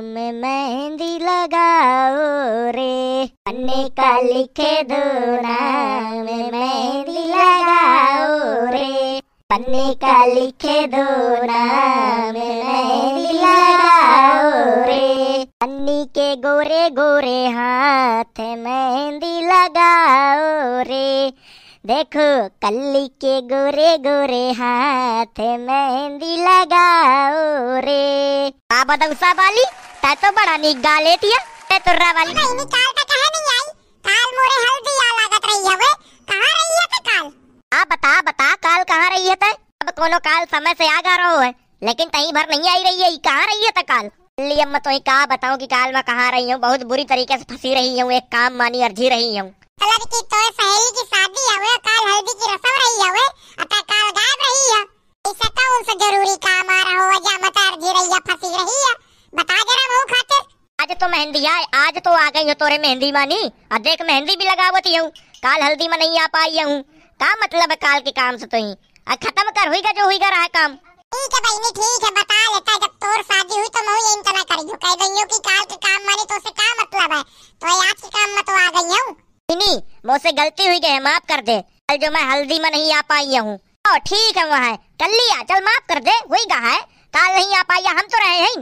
तुम मेहंदी लगाओ रे पन्ने का लिखे दो नाम मेहंदी लगाओ रे पन्ने का लिखे दो नाम मेहंदी लगाओ रे पन्नी के गोरे गोरे हाथ मेहंदी लगाओ रे देखो कल्ली के गोरे गोरे हाथ मेहंदी लगाओ रे आप बताओ साहब वाली ता तो बड़ा नीक गालेट या ते तुर्रा वाली नहीं काल का कहे नहीं आई काल मोरे हल्दी आ लागत रही है वे कहां रही है ते काल आ बता बता काल कहां रही है ते अब कोनो काल समय से आ गा रहो है लेकिन तहीं भर नहीं आई रही है ई कहां रही है ते काल लिए मैं तो का बताऊं कि काल मैं कहां रही हूं बहुत बुरी तरीके से फंसी रही हूं एक काम मानी अर्जी रही हूं लड़की तो सहेली की आज तो आ गई हो तोरे मेहंदी मानी और देख मेहंदी भी लगावत हूँ काल हल्दी में नहीं आ पाई हूँ का मतलब है काल के काम से तो ही खत्म कर हुई का जो हुई का रहा काम ठीक है बहनी ठीक है बता लेता जब तोर शादी हुई तो मैं यही तना करी हूँ कह गई कि काल के काम माने तो उसे का मतलब है तो आज के काम में तो आ गई हूँ नहीं मुझसे गलती हुई गई है माफ कर दे कल जो मैं हल्दी में नहीं आ पाई हूँ तो ठीक है वहाँ चल लिया चल माफ कर दे वही गा है काल नहीं आ पाई हम तो रहे हैं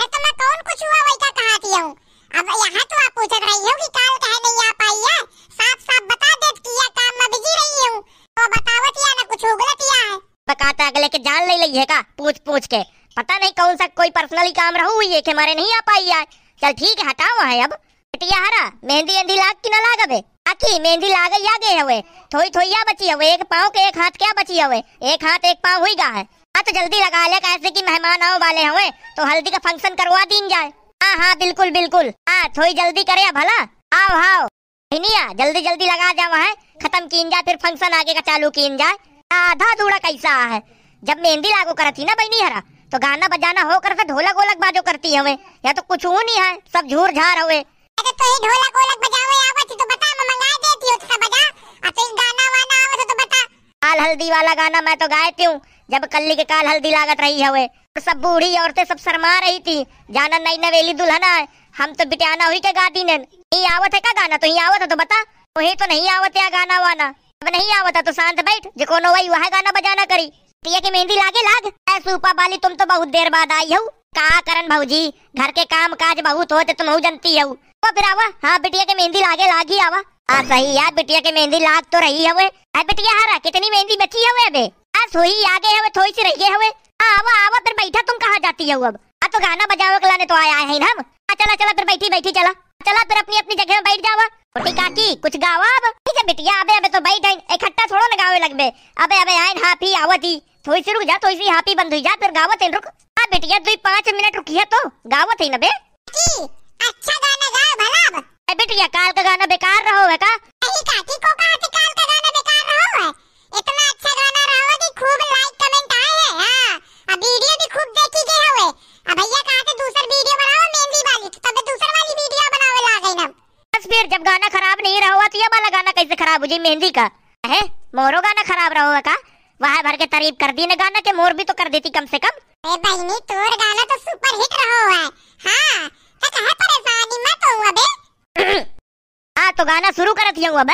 तो मैं कौन कुछ हुआ वही का कहा थी हूँ अब यहाँ तो आप पूछ रही हो कि काल कहे नहीं आ पाई है साफ साफ बता कि यह काम में बिजी रही हूँ तो बतावत या ना कुछ उगलत या है अगले के जान ले लई है का पूछ पूछ के पता नहीं कौन सा कोई पर्सनली काम रहू हुई है के मारे नहीं आ पाई चल ठीक है हटाओ है अब हरा मेहंदी एंदी लाग की ना लागबे बाकी मेहंदी लागल या गए हुए थोड़ी थोड़ी या बची हुए एक पाँव के एक हाथ क्या बची हुए एक हाथ एक पाँव हुई गा है हाँ, तो जल्दी लगा ले कैसे की मेहमान आओ वाले हुए तो हल्दी का फंक्शन करवा दी जाए हाँ हाँ बिल्कुल बिल्कुल आ हाँ, थोड़ी जल्दी करे भला आओ आओ हिनिया जल्दी जल्दी लगा जाओ वहाँ खत्म की जाए फिर फंक्शन आगे का चालू की जाए आधा दूड़ा कैसा है जब मेहंदी लागू करती ना बहनी हरा तो गाना बजाना होकर से ढोलक वोलक बाजो करती है या तो कुछ नहीं है सब झूर झार हुए अरे तो ढोलक वोलक तो बता मैं मंगा देती हूं बजा आ तो गाना वाना तो बता काल हल्दी वाला गाना मैं तो गायती हूं जब कल्ली के काल हल्दी लागत रही है तो सब बूढ़ी औरतें सब शरमा रही थी जाना नई नवेली दुल्हना है हम तो बिटियाना हुई के गाती ने नहीं आवत है का गाना तो ही आवत है तो बता तो ही तो नहीं आवत है गाना वाना अब नहीं आवत है तो शांत बैठ जो कोनो वही वह गाना बजाना करी पिया की मेहंदी लागे लाग सुपा बाली तुम तो बहुत देर बाद आई हो का करन भाजी घर के काम काज बहुत होते तुम हो जनती हो तो फिर आवा हाँ बिटिया के मेहंदी लागे लागी आवा आ सही यार बिटिया के मेहंदी लाग तो रही हवे बिटिया हारा कितनी मेहंदी बची हवे अबे आ सोई आगे हवे थोड़ी सी रही हवे आवा आवा तेरे बैठा तुम कहाँ जाती हो अब आ तो गाना बजाओ लाने तो आया है हम आ चला चला तेरे बैठी बैठी चला चला तेरे अपनी अपनी जगह बैठ जावा छोटी काकी कुछ गावा अब ठीक है बिटिया अबे अबे तो बैठ आई इकट्ठा थोड़ा ना गावे लग बे अबे अबे आए हाफी आवा आवती थोड़ी सी रुक जा थोड़ी सी हाफी बंद हुई जा फिर गावा है रुक आ बिटिया तू पाँच मिनट रुकी है तो गावा थी ना बे अच्छा गाना गाओ भला अब बेटिया काल का गाना बेकार रहो है का नहीं काकी को कहा कि काल का गाना बेकार रहो है इतना बाबूजी मेहंदी का है मोरो गाना खराब रहो का वहाँ भर के तारीफ कर दी ना गाना के मोर भी तो कर देती कम से कम अरे बहनी तोर गाना तो सुपर हिट रहो है हाँ तो कहे परेशानी मत हो अबे हाँ तो गाना शुरू करत हूँ अब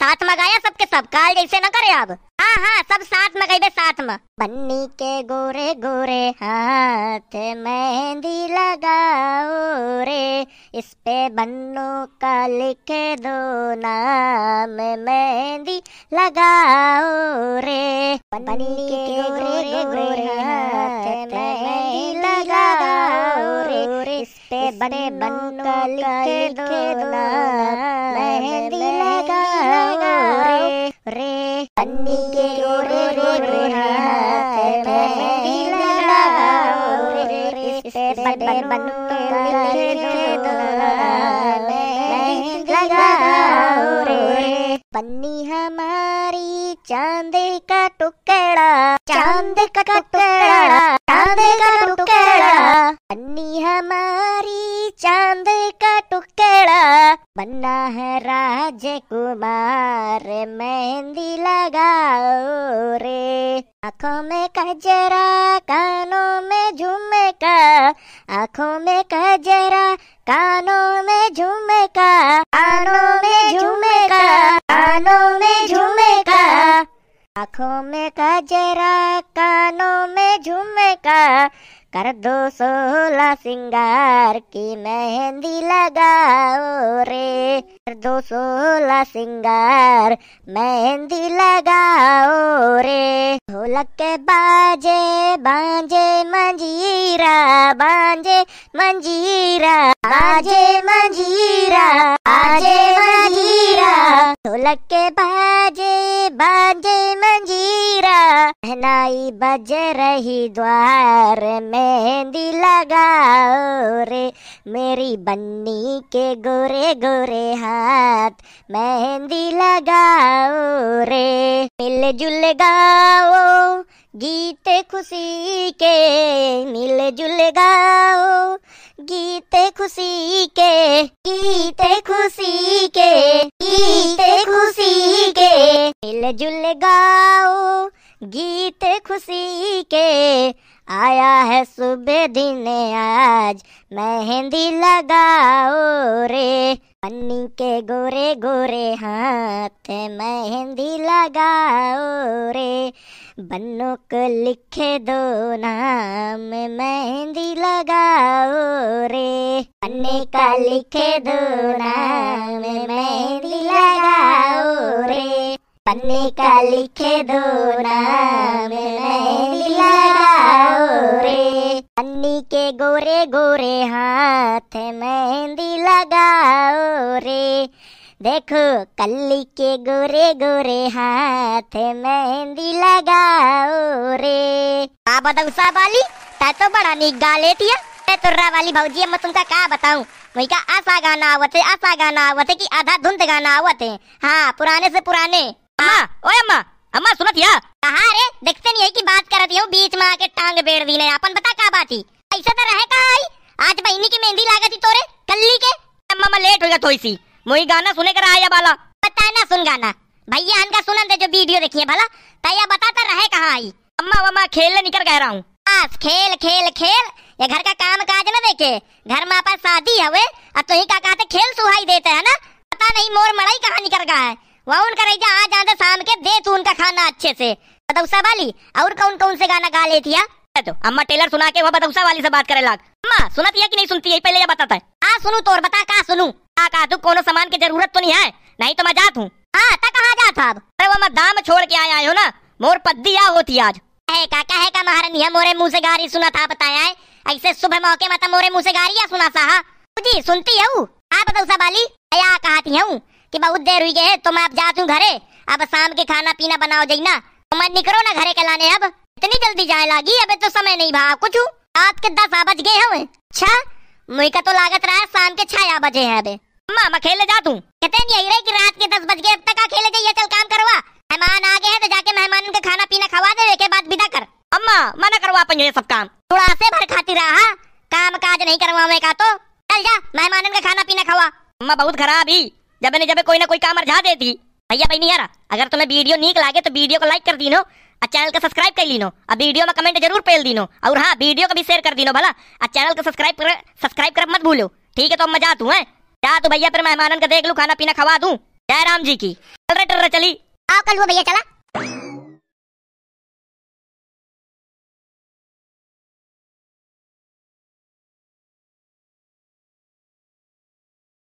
साथ में गाया सबके सब काल जैसे ना करे अब हाँ हाँ सब साथ में गए साथ में बन्नी के गोरे गोरे हाथ मेहंदी लगाओ रे इस पे बन्नो का लिख दो नाम मेहंदी लगाओ रे बन्नी के गोरे गोरे हाथ मेहंदी लगाओ रे इस पे बने बन्नो का लिख दो नाम मेहंदी लगाओ रे रे बन्नी के गोरे गोरे हाथ मेहंदी लगाओ रे इस पे बने बन्नो का लिख दो पन्नी हमारी चांद का टुकड़ा चांद का टुकड़ा चांद का टुकड़ा पन्नी हमारी चांद का टुकड़ा बनना है राजकुमार मेहंदी लगाओ रे आँखों में कजरा कानों में झुमका आँखों में कजरा कानों में झुमका कानों में झुमका कानों में झुमका आँखों में कजरा कानों में झुमका कर दो सोला सिंगार की मेहंदी लगाओ रे कर दो सोला सिंगार मेहंदी लगाओ रे ढोलक बाजे बाजे मंजीरा बाजे मंजीरा बाजे मंजीरा बाजे मंजीरा ढोलक बाजे बाजे मंजीरा शहनाई बज रही द्वार मेहंदी लगाओ रे मेरी बन्नी के गोरे गोरे हाथ मेहंदी लगाओ रे मिलजुल गाओ गीत खुशी के मिलजुल गाओ गीत खुशी के गीत खुशी के गीत खुशी के मिलजुल गाओ गीत खुशी के आया है सुबह दिन आज मेहंदी लगाओ रे पन्नी के गोरे गोरे हाथ मेहंदी लगाओ रे बन्नुक को लिखे दो नाम मेहंदी लगाओ रे पन्नी का लिखे दो नाम मेहंदी लगा पन्ने का लिखे दो नाम लगाओ रे पन्नी के गोरे गोरे हाथ मेहंदी लगाओ रे देखो कल्ली के गोरे गोरे हाथ मेहंदी लगाओ रे का बताऊ साहब वाली तै तो बड़ा नीक गा लेती है तुर्रा तो वाली भौजी मैं तुमका का बताऊं वही का ऐसा गाना आवत है ऐसा गाना आवत है कि आधा धुंध गाना आवत है हाँ पुराने से पुराने अम्मा ओए अम्मा अम्मा सुनत या कहा रे देखते नहीं है की बात करत हो बीच में आके टांग बेड़ दी अपन बता का बात ही ऐसा तो रहे का आई आज बहनी की मेहंदी लागत ही तोरे कल्ली के अम्मा मैं लेट हो गया थोड़ी सी मुई गाना सुने कर आया बाला पता ना सुन गाना भैया हन सुनन दे जो वीडियो देखिए भला तैया बताता तो रहे कहाँ आई अम्मा वम्मा खेलने निकल कह रहा हूँ खेल खेल खेल ये घर का काम काज न देखे घर में अपन शादी हवे अब तो ही का कहते तो खेल सुहाई देते है ना पता नहीं मोर मड़ई कहाँ निकल गया है वहन करेजा आ जाता शाम के दे तू उनका खाना अच्छे से बदौसा वाली और कौन कौन से गाना गा लेती है तो अम्मा टेलर सुना के वह बदौसा वाली से बात करे लाग अम्मा सुनती है कि नहीं सुनती है पहले ये बताता है आ सुनू तो, और बता का सुनू का का तू कोनो सामान की जरूरत तो नहीं है नहीं तो मैं जात हूँ हाँ तक कहाँ जात अब अरे वो मैं दाम छोड़ के आया हो ना मोर पद्दी आ होती आज है का का है का महारानी है मोरे मुंह से गारी सुना था बताया है ऐसे सुबह मौके मत तो मोरे मुंह से गारी या सुना सा जी हाँ। सुनती है आप बतौसा वाली अया कहा थी हूँ कि बहुत देर हुई है तो मैं अब जाती हूँ घरे अब शाम के खाना पीना बनाओ जाई ना तो मैं निकलो ना घरे के लाने अब इतनी जल्दी जाए लागी अब तो समय नहीं भा कुछ रात के दस बज गए हैं अच्छा मुझे का तो लागत रहा है शाम के छह बजे है अबे अम्मा मैं खेले जा तू कहते नहीं आई रही की रात के दस बज गए अब तक खेले जाइए चल काम करवा मेहमान आ गए हैं तो जाके मेहमान का खाना पीना खवा दे के बाद विदा कर अम्मा मना करवा अपन ये सब काम थोड़ा से भर खाती रहा हाँ। काम काज नहीं करवा मैं का तो चल जा मेहमान का खाना पीना खवा अम्मा बहुत खराब ही जब मैंने जब कोई ना कोई काम अर्झा देती भैया भाई नहीं यार अगर तुम्हें वीडियो नीक लागे तो वीडियो को लाइक कर दीनो और चैनल को सब्सक्राइब कर लीनो और वीडियो में कमेंट जरूर पेल दीनो और हाँ वीडियो को भी शेयर कर दीनो भला और चैनल को सब्सक्राइब कर सब्सक्राइब कर मत भूलो ठीक है तो अब मजा तू है जा तू भैया फिर मेहमान का देख लू खाना पीना खवा दूँ जय राम जी की चल रहे चल रहे चली आओ कल वो भैया चला